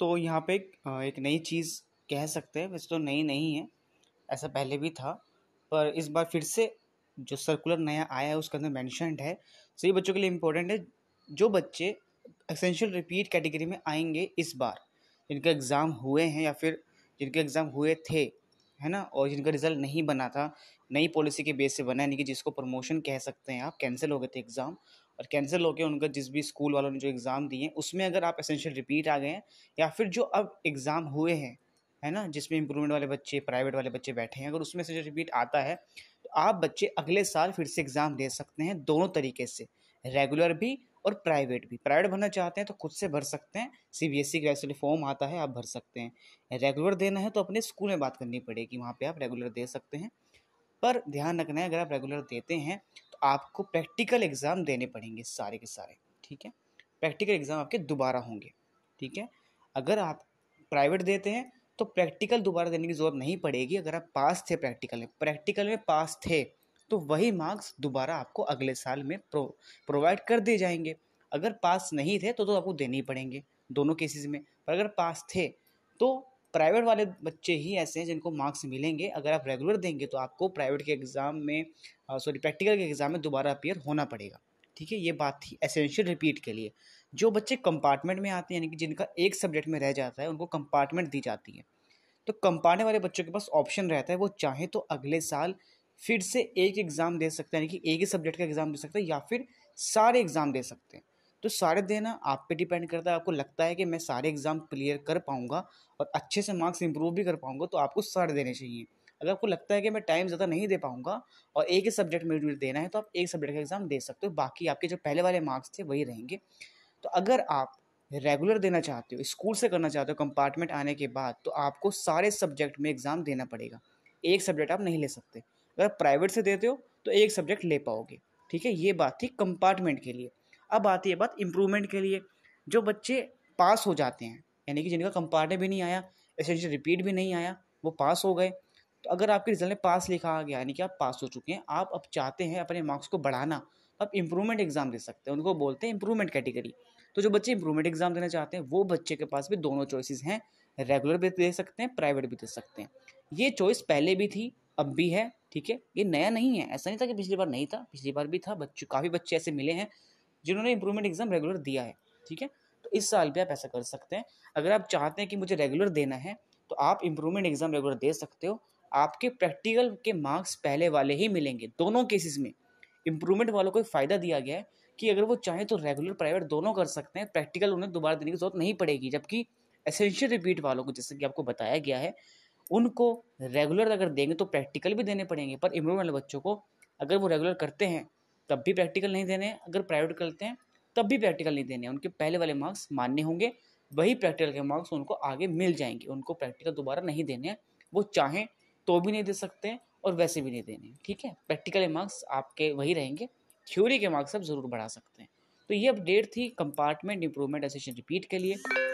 तो यहाँ पे एक नई चीज़ कह सकते हैं वैसे तो नई नहीं है ऐसा पहले भी था पर इस बार फिर से जो सर्कुलर नया आया है उसके अंदर मैंशनड है तो ये बच्चों के लिए इम्पोर्टेंट है जो बच्चे एक्सेंशियल रिपीट कैटेगरी में आएंगे इस बार जिनके एग्ज़ाम हुए हैं या फिर जिनके एग्ज़ाम हुए थे है ना और जिनका रिज़ल्ट नहीं बना था नई पॉलिसी के बेस से बना यानी कि जिसको प्रमोशन कह सकते हैं आप कैंसिल हो गए थे एग्ज़ाम और कैंसिल होकर उनका जिस भी स्कूल वालों ने जो एग्ज़ाम दिए हैं उसमें अगर आप एसेंशियल रिपीट आ गए हैं या फिर जो अब एग्ज़ाम हुए हैं है ना जिसमें इंप्रूवमेंट वाले बच्चे प्राइवेट वाले बच्चे बैठे हैं अगर उसमें जो रिपीट आता है तो आप बच्चे अगले साल फिर से एग्ज़ाम दे सकते हैं दोनों तरीके से रेगुलर भी और प्राइवेट भी प्राइवेट भरना चाहते हैं तो खुद से भर सकते हैं सी बी एस ई का ऐसे फॉर्म आता है आप भर सकते हैं रेगुलर देना है तो अपने स्कूल में बात करनी पड़ेगी वहाँ पर आप रेगुलर दे सकते हैं पर ध्यान रखना है अगर आप रेगुलर देते हैं तो आपको प्रैक्टिकल एग्ज़ाम देने पड़ेंगे सारे के सारे ठीक है प्रैक्टिकल एग्ज़ाम आपके दोबारा होंगे ठीक है अगर आप प्राइवेट देते हैं तो प्रैक्टिकल दोबारा देने की ज़रूरत नहीं पड़ेगी अगर आप पास थे प्रैक्टिकल में प्रैक्टिकल में पास थे तो वही मार्क्स दोबारा आपको अगले साल में प्रो प्रोवाइड कर दिए जाएंगे अगर पास नहीं थे तो तो आपको देने ही पड़ेंगे दोनों केसेस में पर अगर पास थे तो प्राइवेट वाले बच्चे ही ऐसे हैं जिनको मार्क्स मिलेंगे अगर आप रेगुलर देंगे तो आपको प्राइवेट के एग्ज़ाम में सॉरी प्रैक्टिकल के एग्ज़ाम में दोबारा अपेयर होना पड़ेगा ठीक है ये बात थी एसेंशियल रिपीट के लिए जो बच्चे कंपार्टमेंट में आते हैं यानी कि जिनका एक सब्जेक्ट में रह जाता है उनको कंपार्टमेंट दी जाती है तो कंपार्टमेंट वाले बच्चों के पास ऑप्शन रहता है वो चाहे तो अगले साल फिर से एक एग्ज़ाम दे सकते हैं यानी कि एक ही सब्जेक्ट का एग्ज़ाम दे सकते हैं या फिर सारे एग्ज़ाम दे सकते हैं तो सारे देना आप पे डिपेंड करता है आपको लगता है कि मैं सारे एग्ज़ाम क्लियर कर पाऊँगा और अच्छे से मार्क्स इंप्रूव भी कर पाऊँगा तो आपको सारे देने चाहिए अगर आपको लगता है कि मैं टाइम ज़्यादा नहीं दे पाऊँगा और एक ही सब्जेक्ट में देना है तो आप एक सब्जेक्ट का एग्ज़ाम दे सकते हो बाकी आपके जो पहले वाले मार्क्स थे वही रहेंगे तो अगर आप रेगुलर देना चाहते हो स्कूल से करना चाहते हो कंपार्टमेंट आने के बाद तो आपको सारे सब्जेक्ट में एग्ज़ाम देना पड़ेगा एक सब्जेक्ट आप नहीं ले सकते अगर प्राइवेट से देते हो तो एक सब्जेक्ट ले पाओगे ठीक है ये बात थी कंपार्टमेंट के लिए अब आती है बात इम्प्रूवमेंट के लिए जो बच्चे पास हो जाते हैं यानी कि जिनका कंपार्टे भी नहीं आया एसेंशियल रिपीट भी नहीं आया वो पास हो गए तो अगर आपके रिजल्ट में पास लिखा आ गया यानी कि आप पास हो चुके हैं आप अब चाहते हैं अपने मार्क्स को बढ़ाना तो आप इम्प्रूवमेंट एग्ज़ाम दे सकते हैं उनको बोलते हैं इम्प्रूवमेंट कैटेगरी तो जो बच्चे इम्प्रूवमेंट एग्ज़ाम देना चाहते हैं वो बच्चे के पास भी दोनों चॉइसेस हैं रेगुलर भी दे सकते हैं प्राइवेट भी दे सकते हैं ये चॉइस पहले भी थी अब भी है ठीक है ये नया नहीं है ऐसा नहीं था कि पिछली बार नहीं था पिछली बार भी था बच्चे काफ़ी बच्चे ऐसे मिले हैं जिन्होंने इंप्रूवमेंट एग्जाम रेगुलर दिया है ठीक है तो इस साल भी आप ऐसा कर सकते हैं अगर आप चाहते हैं कि मुझे रेगुलर देना है तो आप इंप्रूवमेंट एग्जाम रेगुलर दे सकते हो आपके प्रैक्टिकल के मार्क्स पहले वाले ही मिलेंगे दोनों केसेस में इंप्रूवमेंट वालों को फ़ायदा दिया गया है कि अगर वो चाहें तो रेगुलर प्राइवेट दोनों कर सकते हैं प्रैक्टिकल उन्हें दोबारा देने की ज़रूरत नहीं पड़ेगी जबकि एसेंशियल रिपीट वालों को जैसे कि आपको बताया गया है उनको रेगुलर अगर देंगे तो प्रैक्टिकल भी देने पड़ेंगे पर इंप्रूवमेंट वाले बच्चों को अगर वो रेगुलर करते हैं तब भी प्रैक्टिकल नहीं देने हैं अगर प्राइवेट करते हैं तब भी प्रैक्टिकल नहीं देने उनके पहले वाले मार्क्स मानने होंगे वही प्रैक्टिकल के मार्क्स उनको आगे मिल जाएंगे उनको प्रैक्टिकल दोबारा नहीं देने हैं वो चाहें तो भी नहीं दे सकते हैं और वैसे भी नहीं देने ठीक है प्रैक्टिकल मार्क्स आपके वही रहेंगे थ्योरी के मार्क्स आप ज़रूर बढ़ा सकते हैं तो ये अपडेट थी कंपार्टमेंट इंप्रूवमेंट एसेशन रिपीट के लिए